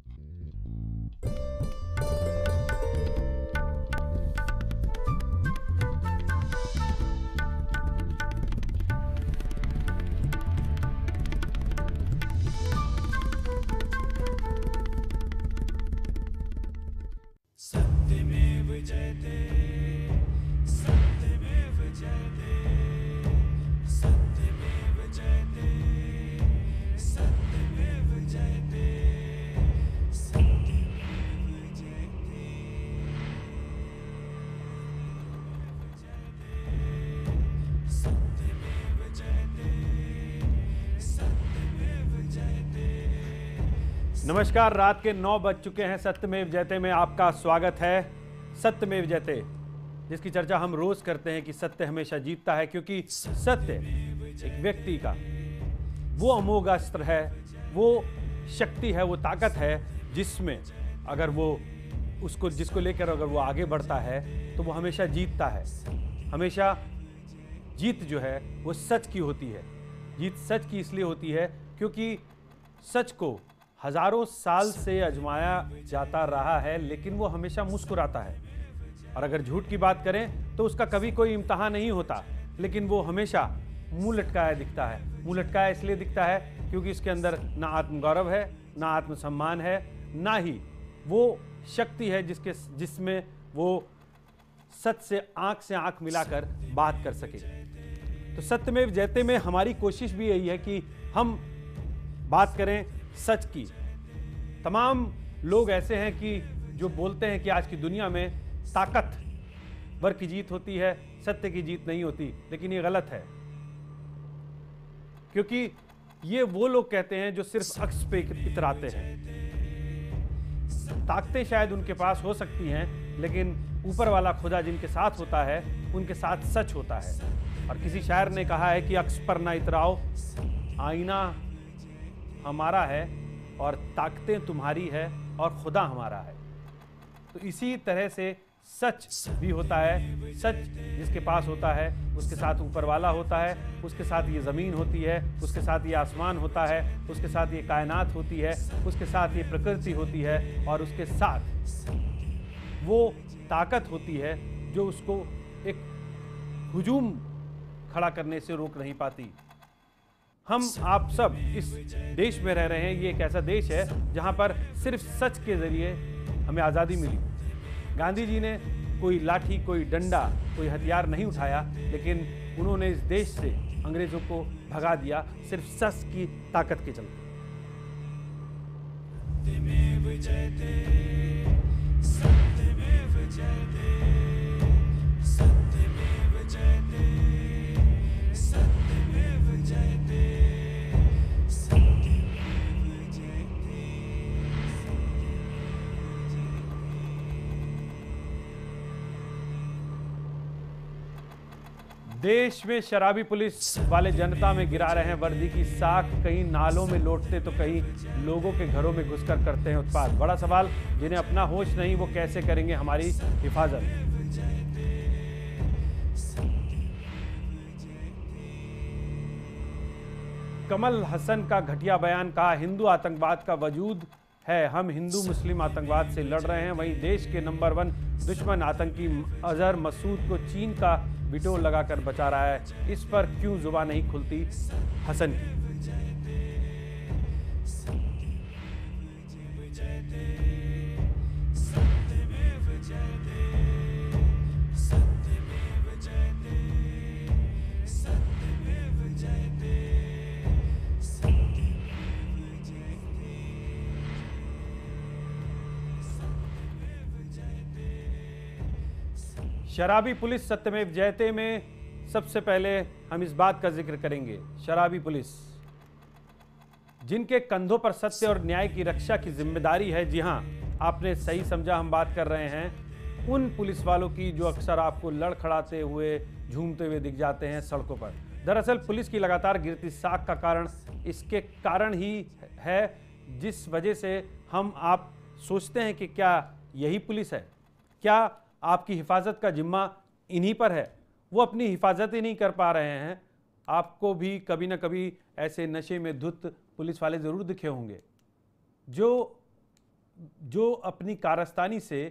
Mm-hmm. नमस्कार रात के नौ बज चुके हैं सत्यमेव जयते में आपका स्वागत है सत्यमेव जयते जिसकी चर्चा हम रोज करते हैं कि सत्य हमेशा जीतता है क्योंकि सत्य एक व्यक्ति का वो अमोघ अस्त्र है वो शक्ति है वो ताकत है जिसमें अगर वो उसको जिसको लेकर अगर वो आगे बढ़ता है तो वो हमेशा जीतता है हमेशा जीत जो है वो सच की होती है जीत सच की इसलिए होती है क्योंकि सच को हजारों साल से अजमाया जाता रहा है लेकिन वो हमेशा मुस्कुराता है और अगर झूठ की बात करें तो उसका कभी कोई इम्तहान नहीं होता लेकिन वो हमेशा मुंह लटकाया दिखता है मुंह लटकाया इसलिए दिखता है क्योंकि इसके अंदर ना आत्मगौरव है ना आत्मसम्मान है ना ही वो शक्ति है जिसके जिसमें वो सच से आंख से आंख मिलाकर बात कर सके तो सत्य में जयते में हमारी कोशिश भी यही है कि हम बात करें सच की तमाम लोग ऐसे हैं कि जो बोलते हैं कि आज की दुनिया में ताकत वर की जीत होती है सत्य की जीत नहीं होती लेकिन ये गलत है क्योंकि ये वो लोग कहते हैं जो सिर्फ अक्स पे इतराते हैं ताकतें शायद उनके पास हो सकती हैं लेकिन ऊपर वाला खुदा जिनके साथ होता है उनके साथ सच होता है और किसी शायर ने कहा है कि अक्स पर ना इतराओ आईना हमारा है और ताकतें तुम्हारी है और खुदा हमारा है तो इसी तरह से सच भी होता है सच जिसके पास होता है उसके साथ ऊपर वाला होता है उसके साथ ये ज़मीन होती है उसके साथ ये आसमान होता है उसके साथ ये कायनात होती है उसके साथ ये प्रकृति होती है और उसके साथ वो ताकत होती है जो उसको एक हजूम खड़ा करने से रोक नहीं पाती हम आप सब इस देश में रह रहे हैं ये एक ऐसा देश है जहाँ पर सिर्फ सच के ज़रिए हमें आज़ादी मिली गांधी जी ने कोई लाठी कोई डंडा कोई हथियार नहीं उठाया लेकिन उन्होंने इस देश से अंग्रेज़ों को भगा दिया सिर्फ सच की ताकत के चलते देश में शराबी पुलिस वाले जनता में गिरा रहे हैं वर्दी की साख कहीं नालों में लौटते तो कहीं लोगों के घरों में घुसकर करते हैं उत्पाद बड़ा सवाल जिन्हें अपना होश नहीं वो कैसे करेंगे हमारी हिफाजत कमल हसन का घटिया बयान कहा हिंदू आतंकवाद का वजूद है हम हिंदू मुस्लिम आतंकवाद से लड़ रहे हैं वहीं देश के नंबर वन दुश्मन आतंकी अजहर मसूद को चीन का बिटोर लगाकर बचा रहा है इस पर क्यों जुबा नहीं खुलती हसन की शराबी पुलिस सत्यमेव जयते में सबसे पहले हम इस बात का जिक्र करेंगे शराबी पुलिस जिनके कंधों पर सत्य और न्याय की रक्षा की जिम्मेदारी है जी हाँ आपने सही समझा हम बात कर रहे हैं उन पुलिस वालों की जो अक्सर आपको लड़खड़ाते हुए झूमते हुए दिख जाते हैं सड़कों पर दरअसल पुलिस की लगातार गिरती साख का कारण इसके कारण ही है जिस वजह से हम आप सोचते हैं कि क्या यही पुलिस है क्या आपकी हिफाजत का जिम्मा इन्हीं पर है वो अपनी हिफाजत ही नहीं कर पा रहे हैं आपको भी कभी ना कभी ऐसे नशे में धुत पुलिस वाले ज़रूर दिखे होंगे जो जो अपनी कारस्तानी से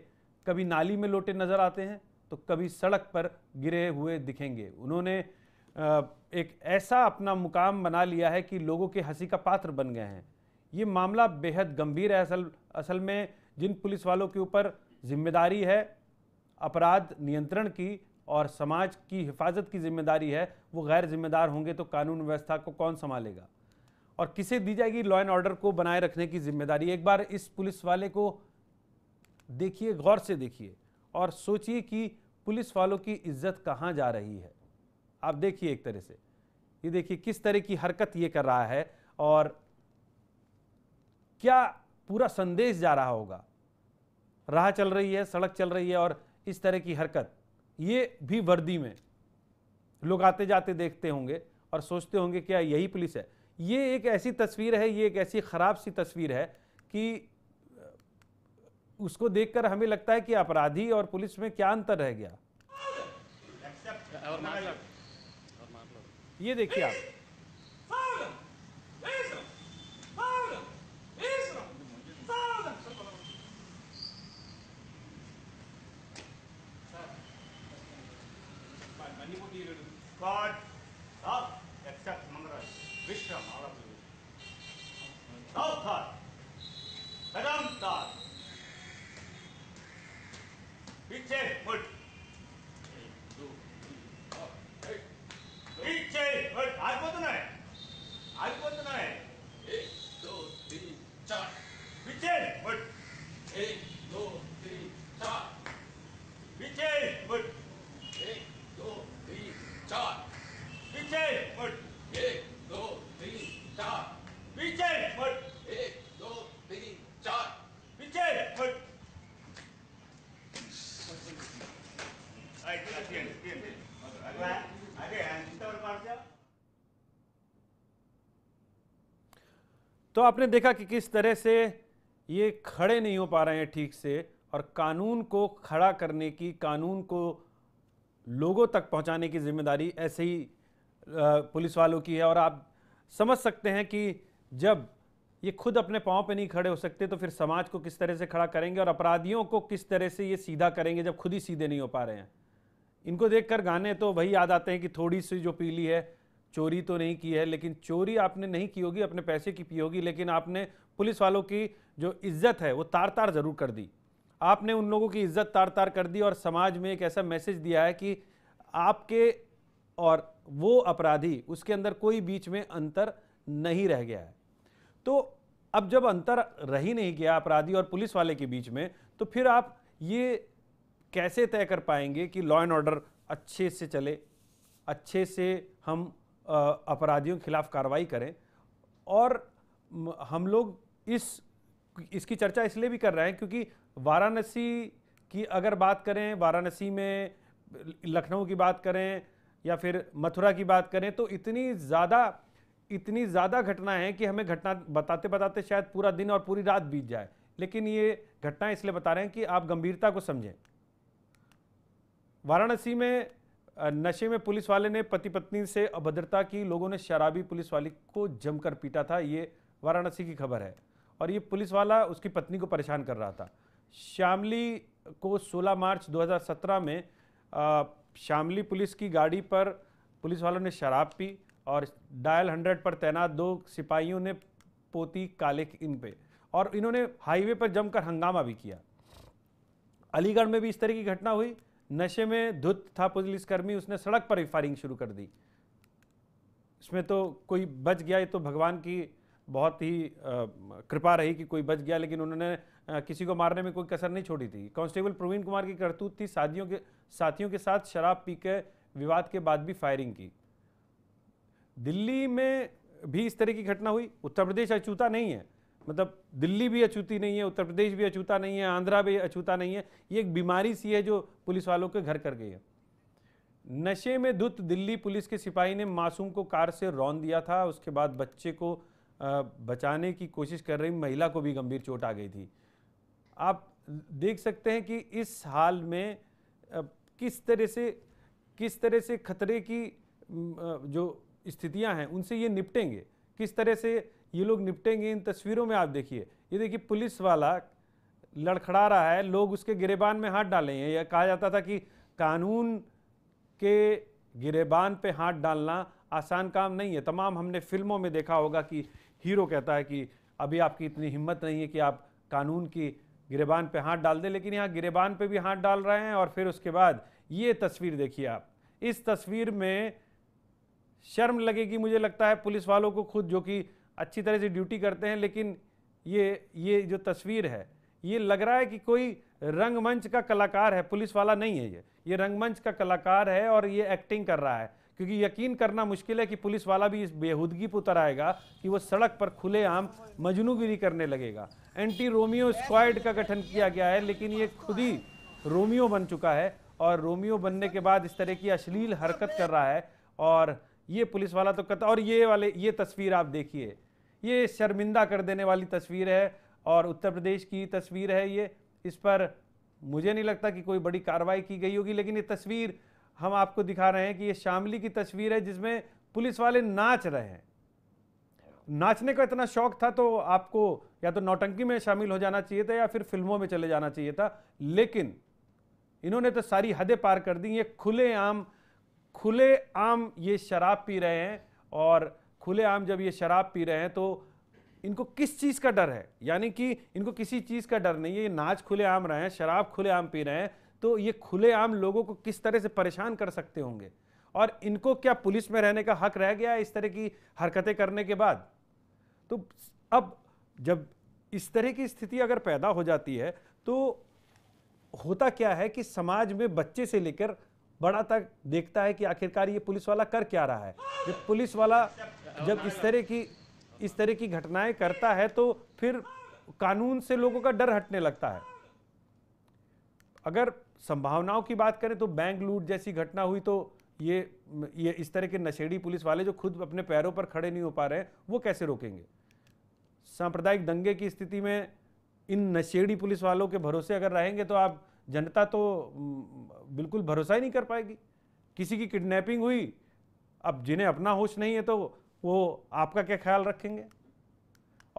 कभी नाली में लोटे नज़र आते हैं तो कभी सड़क पर गिरे हुए दिखेंगे उन्होंने एक ऐसा अपना मुकाम बना लिया है कि लोगों के हंसी का पात्र बन गए हैं ये मामला बेहद गंभीर है असल असल में जिन पुलिस वालों के ऊपर जिम्मेदारी है अपराध नियंत्रण की और समाज की हिफाजत की जिम्मेदारी है वो गैर जिम्मेदार होंगे तो कानून व्यवस्था को कौन संभालेगा और किसे दी जाएगी लॉ एंड ऑर्डर को बनाए रखने की जिम्मेदारी एक बार इस पुलिस वाले को देखिए गौर से देखिए और सोचिए कि पुलिस वालों की इज्जत कहाँ जा रही है आप देखिए एक तरह से ये देखिए किस तरह की हरकत ये कर रहा है और क्या पूरा संदेश जा रहा होगा राह चल रही है सड़क चल रही है और इस तरह की हरकत ये भी वर्दी में लोग आते जाते देखते होंगे और सोचते होंगे क्या यही पुलिस है ये एक ऐसी तस्वीर है ये एक ऐसी ख़राब सी तस्वीर है कि उसको देखकर हमें लगता है कि अपराधी और पुलिस में क्या अंतर रह गया ये देखिए आप God तो आपने देखा कि किस तरह से ये खड़े नहीं हो पा रहे हैं ठीक से और कानून को खड़ा करने की कानून को लोगों तक पहुंचाने की जिम्मेदारी ऐसे ही पुलिस वालों की है और आप समझ सकते हैं कि जब ये खुद अपने पाँव पे नहीं खड़े हो सकते तो फिर समाज को किस तरह से खड़ा करेंगे और अपराधियों को किस तरह से ये सीधा करेंगे जब खुद ही सीधे नहीं हो पा रहे हैं इनको देखकर गाने तो वही याद आते हैं कि थोड़ी सी जो पीली है चोरी तो नहीं की है लेकिन चोरी आपने नहीं की होगी अपने पैसे की पी होगी लेकिन आपने पुलिस वालों की जो इज्जत है वो तार तार जरूर कर दी आपने उन लोगों की इज्जत तार तार कर दी और समाज में एक ऐसा मैसेज दिया है कि आपके और वो अपराधी उसके अंदर कोई बीच में अंतर नहीं रह गया है तो अब जब अंतर रह ही नहीं गया अपराधी और पुलिस वाले के बीच में तो फिर आप ये कैसे तय कर पाएंगे कि लॉ एंड ऑर्डर अच्छे से चले अच्छे से हम अपराधियों के खिलाफ कार्रवाई करें और हम लोग इस इसकी चर्चा इसलिए भी कर रहे हैं क्योंकि वाराणसी की अगर बात करें वाराणसी में लखनऊ की बात करें या फिर मथुरा की बात करें तो इतनी ज़्यादा इतनी ज़्यादा घटनाएं हैं कि हमें घटना बताते बताते शायद पूरा दिन और पूरी रात बीत जाए लेकिन ये घटना इसलिए बता रहे हैं कि आप गंभीरता को समझें वाराणसी में नशे में पुलिस वाले ने पति पत्नी से अभद्रता की लोगों ने शराबी पुलिस वाले को जमकर पीटा था ये वाराणसी की खबर है और ये पुलिस वाला उसकी पत्नी को परेशान कर रहा था शामली को 16 मार्च 2017 में आ, शामली पुलिस की गाड़ी पर पुलिस वालों ने शराब पी और डायल हंड्रेड पर तैनात दो सिपाहियों ने पोती काले इन पे और इन्होंने हाईवे पर जमकर हंगामा भी किया अलीगढ़ में भी इस तरह की घटना हुई नशे में धुत था पुलिसकर्मी उसने सड़क पर ही फायरिंग शुरू कर दी इसमें तो कोई बच गया ये तो भगवान की बहुत ही कृपा रही कि कोई बच गया लेकिन उन्होंने किसी को मारने में कोई कसर नहीं छोड़ी थी कांस्टेबल प्रवीण कुमार की करतूत थी साथियों के साथियों के साथ शराब पी के विवाद के बाद भी फायरिंग की दिल्ली में भी इस तरह की घटना हुई उत्तर प्रदेश अचूता नहीं है मतलब दिल्ली भी अछूती नहीं है उत्तर प्रदेश भी अछूता नहीं है आंध्रा भी अछूता नहीं है ये एक बीमारी सी है जो पुलिस वालों के घर कर गई है नशे में धुत दिल्ली पुलिस के सिपाही ने मासूम को कार से रौन दिया था उसके बाद बच्चे को बचाने की कोशिश कर रही महिला को भी गंभीर चोट आ गई थी आप देख सकते हैं कि इस हाल में किस तरह से किस तरह से खतरे की जो स्थितियां हैं उनसे ये निपटेंगे किस तरह से ये लोग निपटेंगे इन तस्वीरों में आप देखिए ये देखिए पुलिस वाला लड़खड़ा रहा है लोग उसके गिरेबान में हाथ डाले हैं यह कहा जाता था कि कानून के गिरेबान पे हाथ डालना आसान काम नहीं है तमाम हमने फिल्मों में देखा होगा कि हीरो कहता है कि अभी आपकी इतनी हिम्मत नहीं है कि आप कानून की गिरेबान पे हाथ डाल दें लेकिन यहाँ गिरेबान पे भी हाथ डाल रहे हैं और फिर उसके बाद ये तस्वीर देखिए आप इस तस्वीर में शर्म लगेगी मुझे लगता है पुलिस वालों को खुद जो कि अच्छी तरह से ड्यूटी करते हैं लेकिन ये ये जो तस्वीर है ये लग रहा है कि कोई रंगमंच का कलाकार है पुलिस वाला नहीं है ये ये रंगमंच का कलाकार है और ये एक्टिंग कर रहा है क्योंकि यकीन करना मुश्किल है कि पुलिस वाला भी इस बेहूदगी पर उतर आएगा कि वो सड़क पर खुलेआम मजनूगिरी करने लगेगा एंटी रोमियो स्क्वाड का गठन किया गया है लेकिन ये खुद ही रोमियो बन चुका है और रोमियो बनने के बाद इस तरह की अश्लील हरकत कर रहा है और ये पुलिस वाला तो करता और ये वाले ये तस्वीर आप देखिए ये शर्मिंदा कर देने वाली तस्वीर है और उत्तर प्रदेश की तस्वीर है ये इस पर मुझे नहीं लगता कि कोई बड़ी कार्रवाई की गई होगी लेकिन ये तस्वीर हम आपको दिखा रहे हैं कि ये शामली की तस्वीर है जिसमें पुलिस वाले नाच रहे हैं नाचने का इतना शौक था तो आपको या तो नौटंकी में शामिल हो जाना चाहिए था या फिर फिल्मों में चले जाना चाहिए था लेकिन इन्होंने तो सारी हदें पार कर दी ये खुले आम खुले आम ये शराब पी रहे हैं और खुलेआम जब ये शराब पी रहे हैं तो इनको किस चीज़ का डर है यानी कि इनको किसी चीज़ का डर नहीं है ये नाच खुलेआम रहे हैं शराब खुलेआम पी रहे हैं तो ये खुलेआम लोगों को किस तरह से परेशान कर सकते होंगे और इनको क्या पुलिस में रहने का हक रह गया है इस तरह की हरकतें करने के बाद तो अब जब इस तरह की स्थिति अगर पैदा हो जाती है तो होता क्या है कि समाज में बच्चे से लेकर बड़ा तक देखता है कि आखिरकार ये पुलिस वाला कर क्या रहा है जब पुलिस वाला जब इस तरह की इस तरह की घटनाएं करता है तो फिर कानून से लोगों का डर हटने लगता है अगर संभावनाओं की बात करें तो बैंक लूट जैसी घटना हुई तो ये ये इस तरह के नशेड़ी पुलिस वाले जो खुद अपने पैरों पर खड़े नहीं हो पा रहे वो कैसे रोकेंगे सांप्रदायिक दंगे की स्थिति में इन नशेड़ी पुलिस वालों के भरोसे अगर रहेंगे तो आप जनता तो बिल्कुल भरोसा ही नहीं कर पाएगी किसी की किडनैपिंग हुई अब जिन्हें अपना होश नहीं है तो वो आपका क्या ख्याल रखेंगे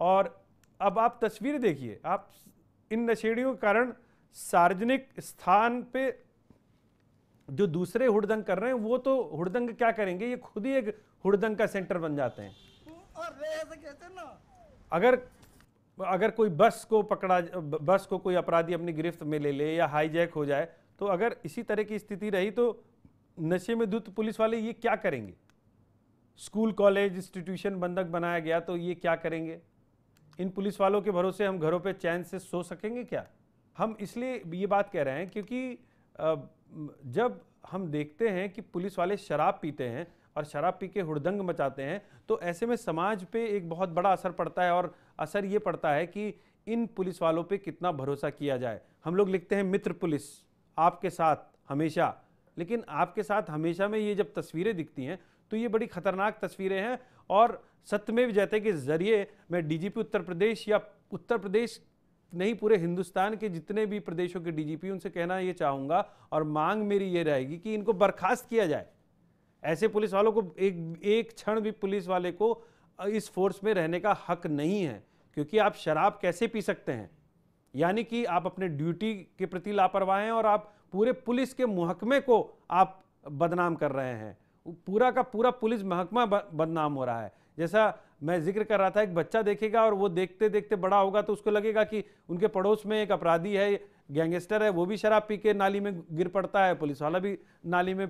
और अब आप तस्वीर देखिए आप इन नशेड़ियों के कारण सार्वजनिक स्थान पे जो दूसरे हुड़दंग कर रहे हैं वो तो हुड़दंग क्या करेंगे ये खुद ही एक हुड़दंग का सेंटर बन जाते हैं अगर अगर कोई बस को पकड़ा बस को कोई अपराधी अपनी गिरफ्त में ले ले या हाईजैक हो जाए तो अगर इसी तरह की स्थिति रही तो नशे में धुत पुलिस वाले ये क्या करेंगे स्कूल कॉलेज इंस्टीट्यूशन बंधक बनाया गया तो ये क्या करेंगे इन पुलिस वालों के भरोसे हम घरों पे चैन से सो सकेंगे क्या हम इसलिए ये बात कह रहे हैं क्योंकि जब हम देखते हैं कि पुलिस वाले शराब पीते हैं और शराब पी के हुड़दंग मचाते हैं तो ऐसे में समाज पे एक बहुत बड़ा असर पड़ता है और असर ये पड़ता है कि इन पुलिस वालों पे कितना भरोसा किया जाए हम लोग लिखते हैं मित्र पुलिस आपके साथ हमेशा लेकिन आपके साथ हमेशा में ये जब तस्वीरें दिखती हैं तो ये बड़ी खतरनाक तस्वीरें हैं और सत्यमेव जयते के जरिए मैं डीजीपी उत्तर प्रदेश या उत्तर प्रदेश नहीं पूरे हिंदुस्तान के जितने भी प्रदेशों के डीजीपी उनसे कहना ये चाहूँगा और मांग मेरी ये रहेगी कि इनको बर्खास्त किया जाए ऐसे पुलिस वालों को एक एक क्षण भी पुलिस वाले को इस फोर्स में रहने का हक नहीं है क्योंकि आप शराब कैसे पी सकते हैं यानी कि आप अपने ड्यूटी के प्रति लापरवाह हैं और आप पूरे पुलिस के मुहकमे को आप बदनाम कर रहे हैं पूरा का पूरा पुलिस महकमा बदनाम हो रहा है जैसा मैं जिक्र कर रहा था एक बच्चा देखेगा और वो देखते देखते बड़ा होगा तो उसको लगेगा कि उनके पड़ोस में एक अपराधी है गैंगस्टर है वो भी शराब पी के नाली में गिर पड़ता है पुलिस वाला भी नाली में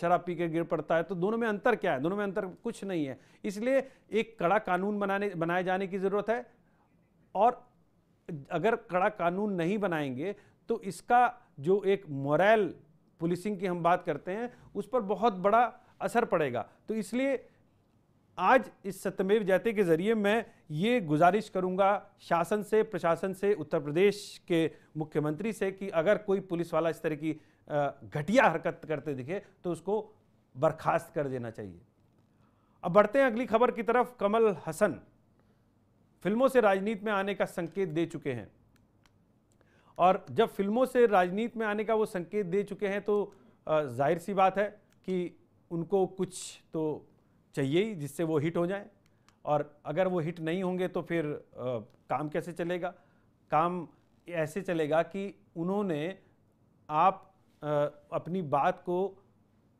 शराब पी के गिर पड़ता है तो दोनों में अंतर क्या है दोनों में अंतर कुछ नहीं है इसलिए एक कड़ा कानून बनाने बनाए जाने की ज़रूरत है और अगर कड़ा कानून नहीं बनाएंगे तो इसका जो एक मोरल पुलिसिंग की हम बात करते हैं उस पर बहुत बड़ा असर पड़ेगा तो इसलिए आज इस सत्यमेव जयते के ज़रिए मैं ये गुजारिश करूंगा शासन से प्रशासन से उत्तर प्रदेश के मुख्यमंत्री से कि अगर कोई पुलिस वाला इस तरह की घटिया हरकत करते दिखे तो उसको बर्खास्त कर देना चाहिए अब बढ़ते हैं अगली खबर की तरफ कमल हसन फिल्मों से राजनीति में आने का संकेत दे चुके हैं और जब फिल्मों से राजनीति में आने का वो संकेत दे चुके हैं तो जाहिर सी बात है कि उनको कुछ तो चाहिए ही जिससे वो हिट हो जाएं और अगर वो हिट नहीं होंगे तो फिर आ, काम कैसे चलेगा काम ऐसे चलेगा कि उन्होंने आप आ, अपनी बात को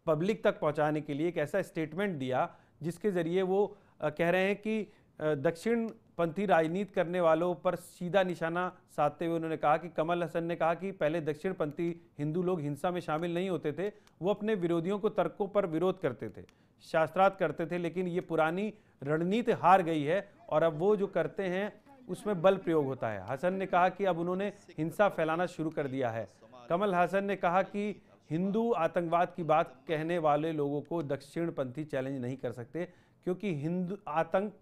पब्लिक तक पहुंचाने के लिए एक ऐसा स्टेटमेंट दिया जिसके ज़रिए वो आ, कह रहे हैं कि दक्षिण पंथी राजनीति करने वालों पर सीधा निशाना साधते हुए उन्होंने कहा कि कमल हसन ने कहा कि पहले दक्षिणपंथी हिंदू लोग हिंसा में शामिल नहीं होते थे वो अपने विरोधियों को तर्कों पर विरोध करते थे शास्त्रार्थ करते थे लेकिन ये पुरानी रणनीति हार गई है और अब वो जो करते हैं उसमें बल प्रयोग होता है हसन ने कहा कि अब उन्होंने हिंसा फैलाना शुरू कर दिया है कमल हसन ने कहा कि हिंदू आतंकवाद की बात कहने वाले लोगों को दक्षिणपंथी चैलेंज नहीं कर सकते क्योंकि हिंदू आतंक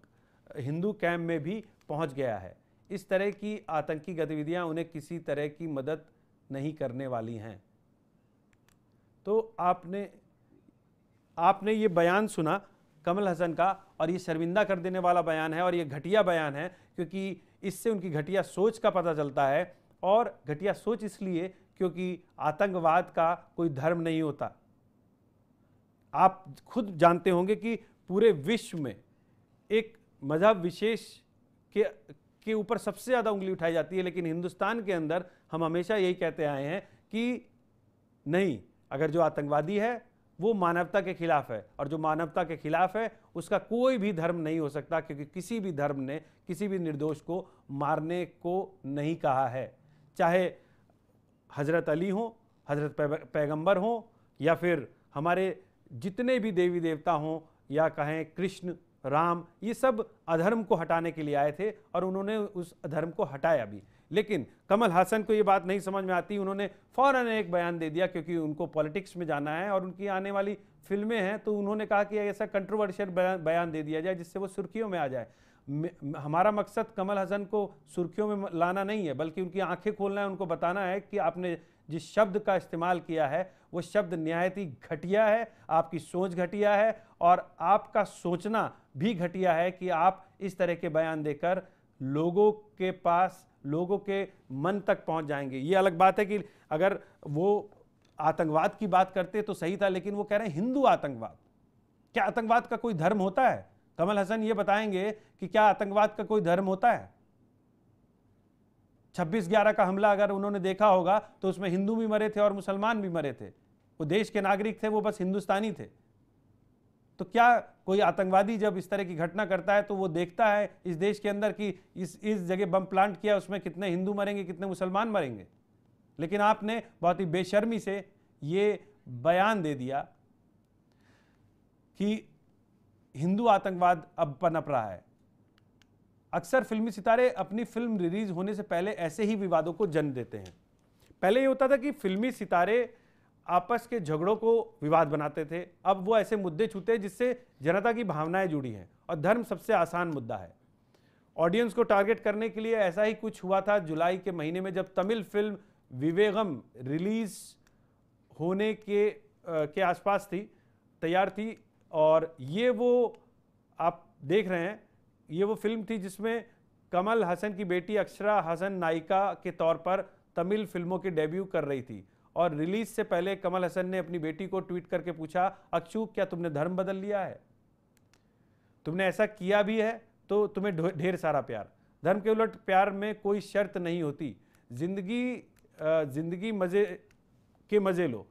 हिंदू कैंप में भी पहुंच गया है इस तरह की आतंकी गतिविधियां उन्हें किसी तरह की मदद नहीं करने वाली हैं तो आपने आपने ये बयान सुना कमल हसन का और ये शर्मिंदा कर देने वाला बयान है और ये घटिया बयान है क्योंकि इससे उनकी घटिया सोच का पता चलता है और घटिया सोच इसलिए क्योंकि आतंकवाद का कोई धर्म नहीं होता आप खुद जानते होंगे कि पूरे विश्व में एक मज़हब विशेष के के ऊपर सबसे ज़्यादा उंगली उठाई जाती है लेकिन हिंदुस्तान के अंदर हम हमेशा यही कहते आए हैं कि नहीं अगर जो आतंकवादी है वो मानवता के खिलाफ है और जो मानवता के खिलाफ है उसका कोई भी धर्म नहीं हो सकता क्योंकि किसी भी धर्म ने किसी भी निर्दोष को मारने को नहीं कहा है चाहे हज़रत अली हों हज़रत पैगंबर हों या फिर हमारे जितने भी देवी देवता हों या कहें कृष्ण राम ये सब अधर्म को हटाने के लिए आए थे और उन्होंने उस अधर्म को हटाया भी लेकिन कमल हासन को ये बात नहीं समझ में आती उन्होंने फ़ौरन एक बयान दे दिया क्योंकि उनको पॉलिटिक्स में जाना है और उनकी आने वाली फिल्में हैं तो उन्होंने कहा कि ऐसा कंट्रोवर्शियल बयान दे दिया जाए जिससे वो सुर्खियों में आ जाए हमारा मकसद कमल हसन को सुर्खियों में लाना नहीं है बल्कि उनकी आंखें खोलना है उनको बताना है कि आपने जिस शब्द का इस्तेमाल किया है वो शब्द नहायती घटिया है आपकी सोच घटिया है और आपका सोचना भी घटिया है कि आप इस तरह के बयान देकर लोगों के पास लोगों के मन तक पहुंच जाएंगे ये अलग बात है कि अगर वो आतंकवाद की बात करते तो सही था लेकिन वो कह रहे हैं हिंदू आतंकवाद क्या आतंकवाद का कोई धर्म होता है कमल हसन ये बताएंगे कि क्या आतंकवाद का कोई धर्म होता है छब्बीस ग्यारह का हमला अगर उन्होंने देखा होगा तो उसमें हिंदू भी मरे थे और मुसलमान भी मरे थे वो देश के नागरिक थे वो बस हिंदुस्तानी थे तो क्या कोई आतंकवादी जब इस तरह की घटना करता है तो वो देखता है इस देश के अंदर कि इस इस जगह बम प्लांट किया उसमें कितने हिंदू मरेंगे कितने मुसलमान मरेंगे लेकिन आपने बहुत ही बेशर्मी से ये बयान दे दिया कि हिंदू आतंकवाद अब पनप रहा है अक्सर फिल्मी सितारे अपनी फिल्म रिलीज होने से पहले ऐसे ही विवादों को जन्म देते हैं पहले ये होता था कि फिल्मी सितारे आपस के झगड़ों को विवाद बनाते थे अब वो ऐसे मुद्दे छूते जिससे जनता की भावनाएं जुड़ी हैं और धर्म सबसे आसान मुद्दा है ऑडियंस को टारगेट करने के लिए ऐसा ही कुछ हुआ था जुलाई के महीने में जब तमिल फिल्म विवेगम रिलीज होने के आ, के आसपास थी तैयार थी और ये वो आप देख रहे हैं ये वो फिल्म थी जिसमें कमल हसन की बेटी अक्षरा हसन नायिका के तौर पर तमिल फिल्मों के डेब्यू कर रही थी और रिलीज से पहले कमल हसन ने अपनी बेटी को ट्वीट करके पूछा अक्षु क्या तुमने धर्म बदल लिया है तुमने ऐसा किया भी है तो तुम्हें ढेर सारा प्यार धर्म के उलट प्यार में कोई शर्त नहीं होती जिंदगी जिंदगी मज़े के मज़े लो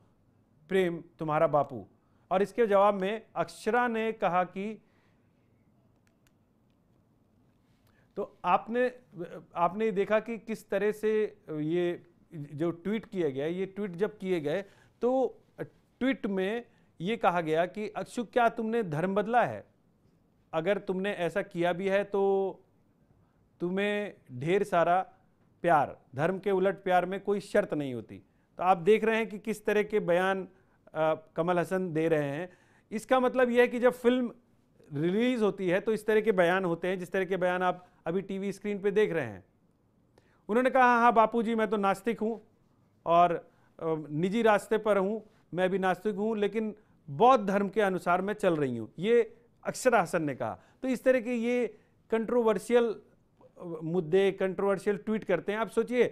प्रेम तुम्हारा बापू और इसके जवाब में अक्षरा ने कहा कि तो आपने आपने देखा कि किस तरह से ये जो ट्वीट किया गया ये ट्वीट जब किए गए तो ट्वीट में ये कहा गया कि अक्षु क्या तुमने धर्म बदला है अगर तुमने ऐसा किया भी है तो तुम्हें ढेर सारा प्यार धर्म के उलट प्यार में कोई शर्त नहीं होती तो आप देख रहे हैं कि किस तरह के बयान आ, कमल हसन दे रहे हैं इसका मतलब यह है कि जब फिल्म रिलीज़ होती है तो इस तरह के बयान होते हैं जिस तरह के बयान आप अभी टीवी स्क्रीन पे देख रहे हैं उन्होंने कहा हाँ, हाँ बापूजी मैं तो नास्तिक हूँ और निजी रास्ते पर हूँ मैं भी नास्तिक हूँ लेकिन बौद्ध धर्म के अनुसार मैं चल रही हूँ ये अक्षर हसन ने कहा तो इस तरह के ये कंट्रोवर्शियल मुद्दे कंट्रोवर्शियल ट्वीट करते हैं आप सोचिए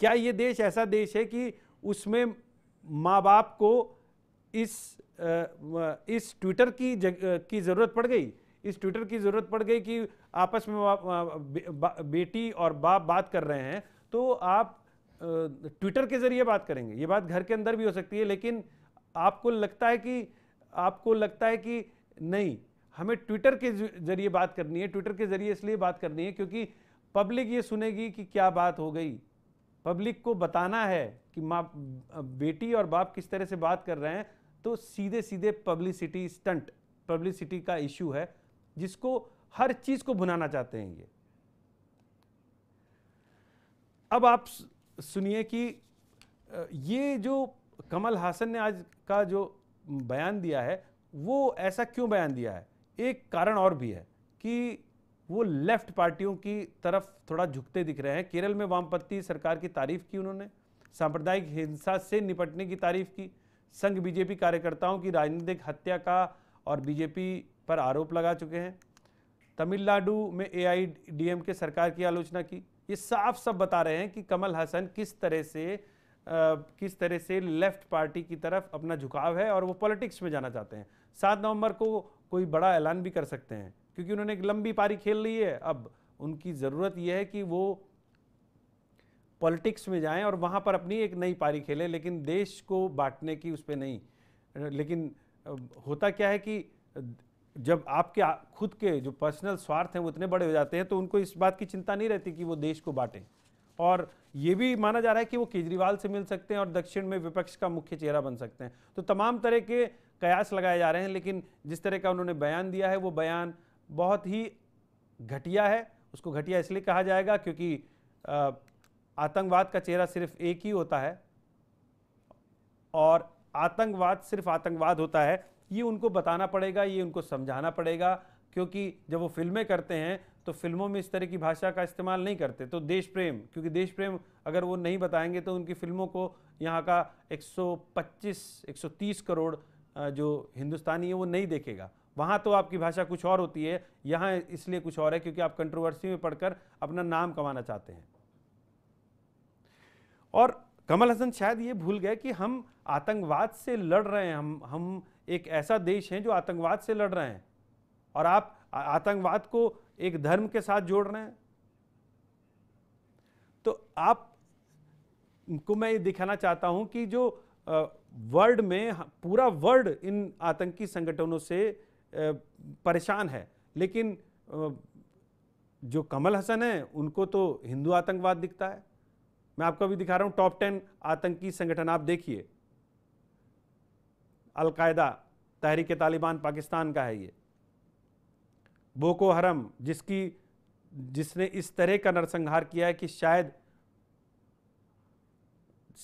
क्या ये देश ऐसा देश है कि उसमें माँ बाप को इस इस ट्विटर की जग, की ज़रूरत पड़ गई इस ट्विटर की ज़रूरत पड़ गई कि आपस में बेटी और बाप बात कर रहे हैं तो आप ट्विटर के ज़रिए बात करेंगे ये बात घर के अंदर भी हो सकती है लेकिन आपको लगता है कि आपको लगता है कि नहीं हमें ट्विटर के जरिए बात करनी है ट्विटर के जरिए इसलिए बात करनी है क्योंकि पब्लिक ये सुनेगी कि क्या बात हो गई पब्लिक को बताना है कि माँ बेटी और बाप किस तरह से बात कर रहे हैं तो सीधे सीधे पब्लिसिटी स्टंट पब्लिसिटी का इश्यू है जिसको हर चीज को भुनाना चाहते हैं ये अब आप सुनिए कि ये जो कमल हासन ने आज का जो बयान दिया है वो ऐसा क्यों बयान दिया है एक कारण और भी है कि वो लेफ्ट पार्टियों की तरफ थोड़ा झुकते दिख रहे हैं केरल में वामपंथी सरकार की तारीफ की उन्होंने सांप्रदायिक हिंसा से निपटने की तारीफ की संघ बीजेपी कार्यकर्ताओं की राजनीतिक हत्या का और बीजेपी पर आरोप लगा चुके हैं तमिलनाडु में एआईडीएम के सरकार की आलोचना की ये साफ सब बता रहे हैं कि कमल हसन किस तरह से आ, किस तरह से लेफ्ट पार्टी की तरफ अपना झुकाव है और वो पॉलिटिक्स में जाना चाहते हैं सात नवंबर को कोई बड़ा ऐलान भी कर सकते हैं क्योंकि उन्होंने एक लंबी पारी खेल ली है अब उनकी ज़रूरत यह है कि वो पॉलिटिक्स में जाएं और वहाँ पर अपनी एक नई पारी खेलें लेकिन देश को बांटने की उस पर नहीं लेकिन होता क्या है कि जब आपके खुद के जो पर्सनल स्वार्थ हैं वो इतने बड़े हो जाते हैं तो उनको इस बात की चिंता नहीं रहती कि वो देश को बांटें और ये भी माना जा रहा है कि वो केजरीवाल से मिल सकते हैं और दक्षिण में विपक्ष का मुख्य चेहरा बन सकते हैं तो तमाम तरह के कयास लगाए जा रहे हैं लेकिन जिस तरह का उन्होंने बयान दिया है वो बयान बहुत ही घटिया है उसको घटिया इसलिए कहा जाएगा क्योंकि आतंकवाद का चेहरा सिर्फ एक ही होता है और आतंकवाद सिर्फ आतंकवाद होता है ये उनको बताना पड़ेगा ये उनको समझाना पड़ेगा क्योंकि जब वो फिल्में करते हैं तो फिल्मों में इस तरह की भाषा का इस्तेमाल नहीं करते तो देश प्रेम क्योंकि देश प्रेम अगर वो नहीं बताएंगे तो उनकी फिल्मों को यहाँ का 125 130 करोड़ जो हिंदुस्तानी है वो नहीं देखेगा वहाँ तो आपकी भाषा कुछ और होती है यहाँ इसलिए कुछ और है क्योंकि आप कंट्रोवर्सी में पढ़कर अपना नाम कमाना चाहते हैं और कमल हसन शायद ये भूल गए कि हम आतंकवाद से लड़ रहे हैं हम हम एक ऐसा देश है जो आतंकवाद से लड़ रहे हैं और आप आतंकवाद को एक धर्म के साथ जोड़ रहे हैं तो आप को मैं ये दिखाना चाहता हूं कि जो वर्ल्ड में पूरा वर्ल्ड इन आतंकी संगठनों से परेशान है लेकिन जो कमल हसन है उनको तो हिंदू आतंकवाद दिखता है मैं आपको अभी दिखा रहा हूं टॉप टेन आतंकी संगठन आप देखिए अलकायदा तहरीक तालिबान पाकिस्तान का है ये बोको हरम जिसकी जिसने इस तरह का नरसंहार किया है कि शायद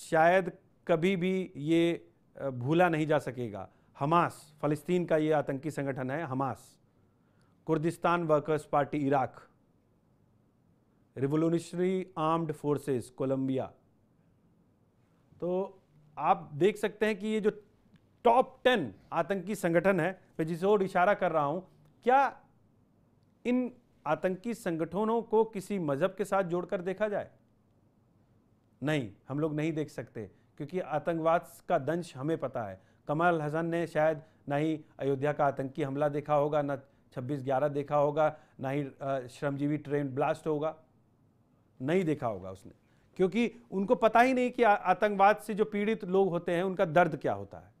शायद कभी भी ये भूला नहीं जा सकेगा हमास फ़लस्तीन का ये आतंकी संगठन है Hamas Kurdistan workers party Iraq revolutionary armed forces Colombia तो आप देख सकते हैं कि ये जो टॉप टेन आतंकी संगठन है मैं जिस ओर इशारा कर रहा हूं क्या इन आतंकी संगठनों को किसी मजहब के साथ जोड़कर देखा जाए नहीं हम लोग नहीं देख सकते क्योंकि आतंकवाद का दंश हमें पता है कमाल हसन ने शायद ना ही अयोध्या का आतंकी हमला देखा होगा ना छब्बीस ग्यारह देखा होगा ना ही श्रमजीवी ट्रेन ब्लास्ट होगा नहीं देखा होगा उसने क्योंकि उनको पता ही नहीं कि आतंकवाद से जो पीड़ित लोग होते हैं उनका दर्द क्या होता है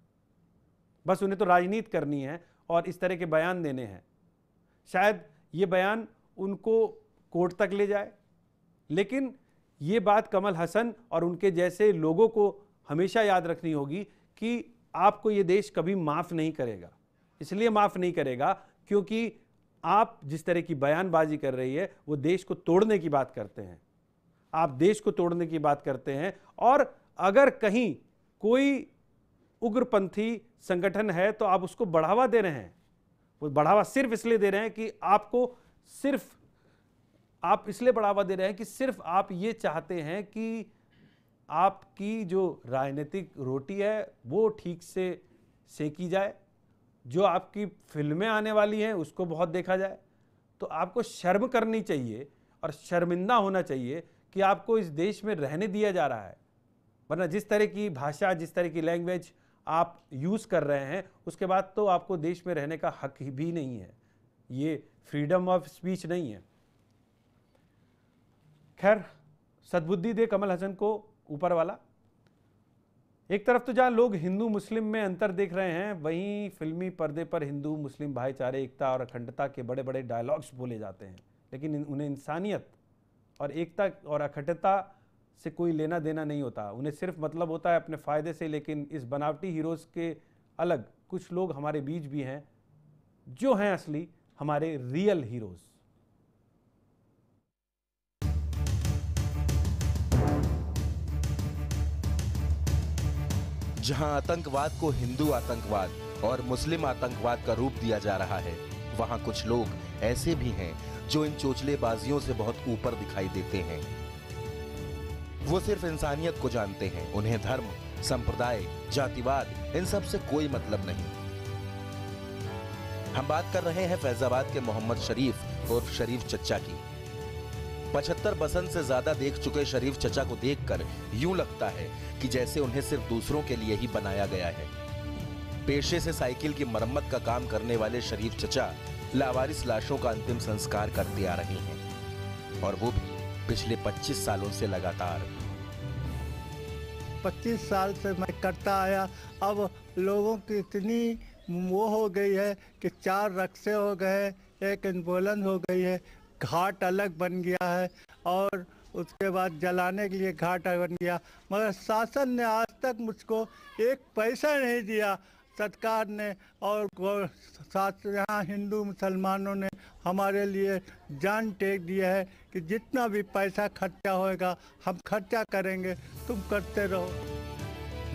बस उन्हें तो राजनीति करनी है और इस तरह के बयान देने हैं शायद ये बयान उनको कोर्ट तक ले जाए लेकिन ये बात कमल हसन और उनके जैसे लोगों को हमेशा याद रखनी होगी कि आपको ये देश कभी माफ़ नहीं करेगा इसलिए माफ़ नहीं करेगा क्योंकि आप जिस तरह की बयानबाजी कर रही है वो देश को तोड़ने की बात करते हैं आप देश को तोड़ने की बात करते हैं और अगर कहीं कोई उग्रपंथी संगठन है तो आप उसको बढ़ावा दे रहे हैं वो बढ़ावा सिर्फ इसलिए दे रहे हैं कि आपको सिर्फ आप इसलिए बढ़ावा दे रहे हैं कि सिर्फ आप ये चाहते हैं कि आपकी जो राजनीतिक रोटी है वो ठीक से सेकी जाए जो आपकी फिल्में आने वाली हैं उसको बहुत देखा जाए तो आपको शर्म करनी चाहिए और शर्मिंदा होना चाहिए कि आपको इस देश में रहने दिया जा रहा है वरना जिस तरह की भाषा जिस तरह की लैंग्वेज आप यूज़ कर रहे हैं उसके बाद तो आपको देश में रहने का हक ही भी नहीं है ये फ्रीडम ऑफ स्पीच नहीं है खैर सदबुद्धि दे कमल हसन को ऊपर वाला एक तरफ तो जहाँ लोग हिंदू मुस्लिम में अंतर देख रहे हैं वहीं फिल्मी पर्दे पर हिंदू मुस्लिम भाईचारे एकता और अखंडता के बड़े बड़े डायलॉग्स बोले जाते हैं लेकिन उन्हें इंसानियत और एकता और अखंडता से कोई लेना देना नहीं होता उन्हें सिर्फ मतलब होता है अपने फ़ायदे से लेकिन इस बनावटी हीरोज़ के अलग कुछ लोग हमारे बीच भी हैं जो हैं असली हमारे रियल हीरोज़ जहां आतंकवाद को हिंदू आतंकवाद और मुस्लिम आतंकवाद का रूप दिया जा रहा है वहां कुछ लोग ऐसे भी हैं जो इन चोचलेबाजियों से बहुत ऊपर दिखाई देते हैं वो सिर्फ इंसानियत को जानते हैं उन्हें धर्म संप्रदाय जातिवाद इन सब से कोई मतलब नहीं हम बात कर रहे हैं फैजाबाद के मोहम्मद शरीफ और शरीफ चचा की पचहत्तर बसंत से ज्यादा देख चुके शरीफ चचा को देखकर यूं लगता है कि जैसे उन्हें सिर्फ दूसरों के लिए ही बनाया गया है पेशे से साइकिल की मरम्मत का काम करने वाले शरीफ चचा लावारिस लाशों का अंतिम संस्कार करते आ रहे हैं और वो भी पिछले 25 सालों से लगातार 25 साल से मैं करता आया अब लोगों की इतनी वो हो गई है कि चार रक्से हो गए एक एम्बुलेंस हो गई है घाट अलग बन गया है और उसके बाद जलाने के लिए घाट बन गया मगर शासन ने आज तक मुझको एक पैसा नहीं दिया सरकार ने और साथ यहाँ हिंदू मुसलमानों ने हमारे लिए जान टेक दिया है कि जितना भी पैसा खर्चा होएगा हम खर्चा करेंगे तुम करते रहो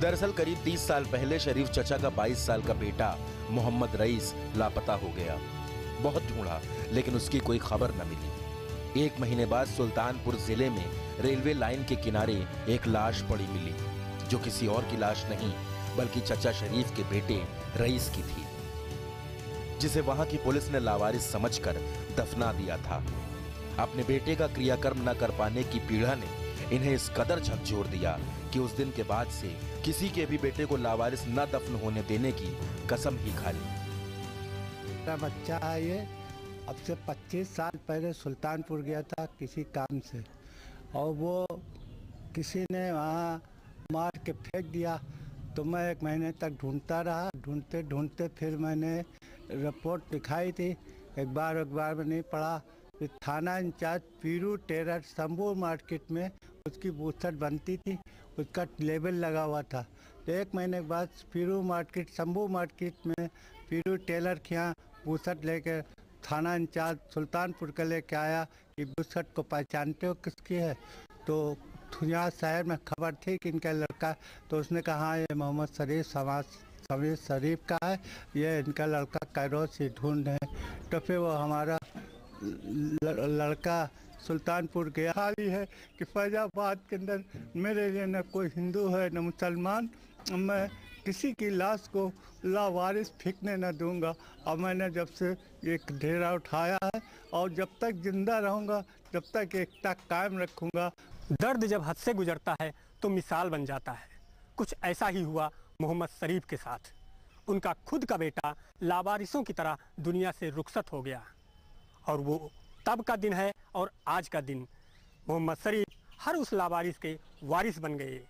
दरअसल करीब 30 साल पहले शरीफ चचा का 22 साल का बेटा मोहम्मद रईस लापता हो गया बहुत ढूंढा लेकिन उसकी कोई खबर न मिली एक महीने बाद सुल्तानपुर जिले में रेलवे लाइन के किनारे एक लाश पड़ी मिली जो किसी और की लाश नहीं बल्कि चचा शरीफ के बेटे रईस की थी जिसे वहां की पुलिस ने लावारिस समझकर दफना दिया था अपने बेटे का क्रियाकर्म न कर पाने की पीड़ा ने इन्हें इस कदर झकझोर दिया कि उस दिन के बाद से किसी के भी बेटे को लावारिस न दफन होने देने की कसम ही खा ली बच्चा है ये अब से 25 साल पहले सुल्तानपुर गया था किसी काम से और वो किसी ने वहाँ मार के फेंक दिया तो मैं एक महीने तक ढूंढता रहा ढूंढते ढूंढते फिर मैंने रिपोर्ट दिखाई थी एक बार अखबार में नहीं पढ़ा फिर थाना इंचार्ज पीरू टेरर शंभू मार्केट में उसकी बूथट बनती थी उसका लेबल लगा हुआ था तो एक महीने के बाद पीरू मार्केट शंभू मार्केट में पीरू टेलर के यहाँ बूस्टर लेकर थाना इंचार्ज सुल्तानपुर के लेके आया कि बूथट को पहचानते हो किसकी है तो यहाँ शहर में खबर थी कि इनका लड़का तो उसने कहा ये मोहम्मद शरीफ समाज समीर शरीफ का है ये इनका लड़का कैरो से ढूंढ है तो फिर वो हमारा लड़का सुल्तानपुर गया खाली है कि फैजाबाद के अंदर मेरे लिए न कोई हिंदू है न मुसलमान मैं किसी की लाश को लावारिस फेंकने न दूंगा और मैंने जब से एक ढेरा उठाया है और जब तक ज़िंदा रहूँगा जब तक एकता कायम रखूंगा दर्द जब हद से गुजरता है तो मिसाल बन जाता है कुछ ऐसा ही हुआ मोहम्मद शरीफ के साथ उनका खुद का बेटा लावारिसों की तरह दुनिया से रुखसत हो गया और वो तब का दिन है और आज का दिन मोहम्मद शरीफ हर उस लावारिस के वारिस बन गए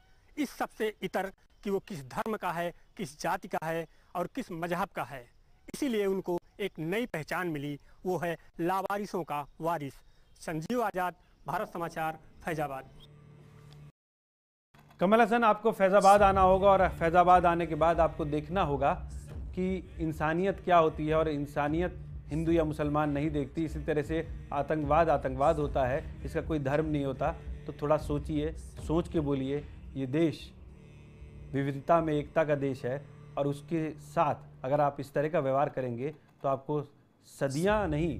इस सबसे इतर कि वो किस धर्म का है किस जाति का है और किस मजहब का है इसीलिए उनको एक नई पहचान मिली वो है लावारिसों का वारिस संजीव आज़ाद भारत समाचार फैजाबाद कमल हसन आपको फैज़ाबाद आना होगा और फैज़ाबाद आने के बाद आपको देखना होगा कि इंसानियत क्या होती है और इंसानियत हिंदू या मुसलमान नहीं देखती इसी तरह से आतंकवाद आतंकवाद होता है इसका कोई धर्म नहीं होता तो थोड़ा सोचिए सोच के बोलिए ये देश विविधता में एकता का देश है और उसके साथ अगर आप इस तरह का व्यवहार करेंगे तो आपको सदियाँ नहीं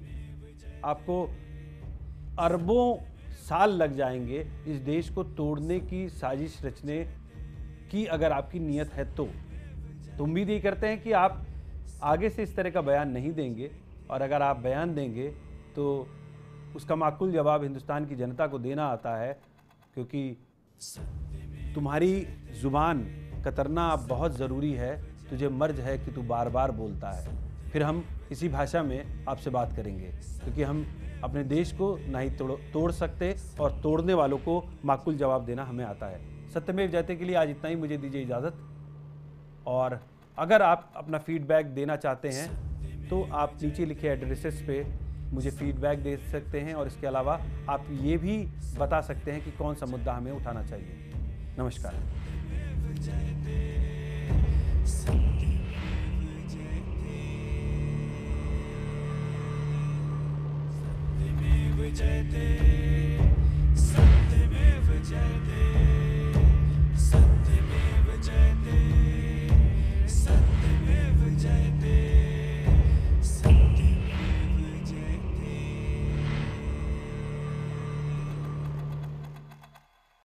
आपको अरबों साल लग जाएंगे इस देश को तोड़ने की साजिश रचने की अगर आपकी नीयत है तो भी तो यही करते हैं कि आप आगे से इस तरह का बयान नहीं देंगे और अगर आप बयान देंगे तो उसका माकूल जवाब हिंदुस्तान की जनता को देना आता है क्योंकि तुम्हारी ज़ुबान कतरना बहुत ज़रूरी है तुझे मर्ज है कि तू बार बार बोलता है फिर हम इसी भाषा में आपसे बात करेंगे क्योंकि हम अपने देश को नहीं तोड़ तोड़ सकते और तोड़ने वालों को माकूल जवाब देना हमें आता है सत्यमेव जयते के लिए आज इतना ही मुझे दीजिए इजाज़त और अगर आप अपना फीडबैक देना चाहते हैं तो आप नीचे लिखे एड्रेसेस पे मुझे फीडबैक दे सकते हैं और इसके अलावा आप ये भी बता सकते हैं कि कौन सा मुद्दा हमें उठाना चाहिए नमस्कार विजय दे सत्य में विजय दे